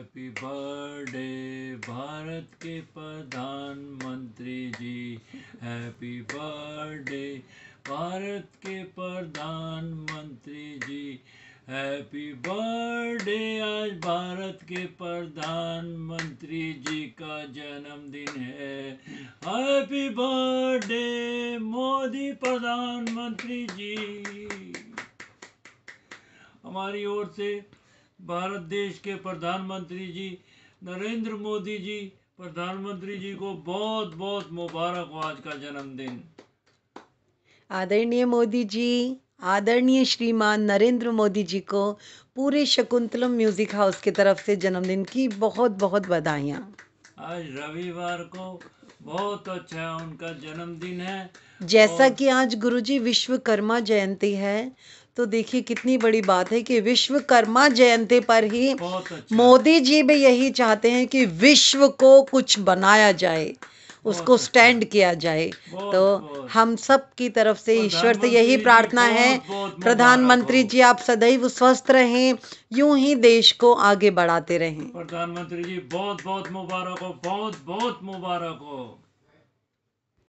Happy birthday Bharat के प्रधानमंत्री जी happy birthday Bharat के प्रधानमंत्री जी हैप्पी बर्थडे आज भारत के प्रधानमंत्री जी का जन्मदिन है हैप्पी बर्थडे मोदी प्रधानमंत्री जी हमारी ओर से भारत देश के प्रधानमंत्री जी नरेंद्र मोदी जी प्रधानमंत्री जी को बहुत बहुत मुबारक हो आज का जन्मदिन आदरणीय मोदी जी आदरणीय श्रीमान नरेंद्र मोदी जी को पूरे शकुंतलम म्यूजिक हाउस की तरफ से जन्मदिन की बहुत बहुत बधाइयाँ आज रविवार को बहुत अच्छा उनका जन्मदिन है जैसा और... कि आज गुरुजी विश्वकर्मा जयंती है तो देखिए कितनी बड़ी बात है कि विश्वकर्मा जयंती पर ही अच्छा। मोदी जी भी यही चाहते हैं कि विश्व को कुछ बनाया जाए उसको अच्छा। स्टैंड किया जाए तो हम सब की तरफ से ईश्वर से यही प्रार्थना है प्रधानमंत्री जी आप सदैव स्वस्थ रहें यूं ही देश को आगे बढ़ाते रहें प्रधानमंत्री जी बहुत बहुत मुबारक हो बहुत बहुत मुबारक हो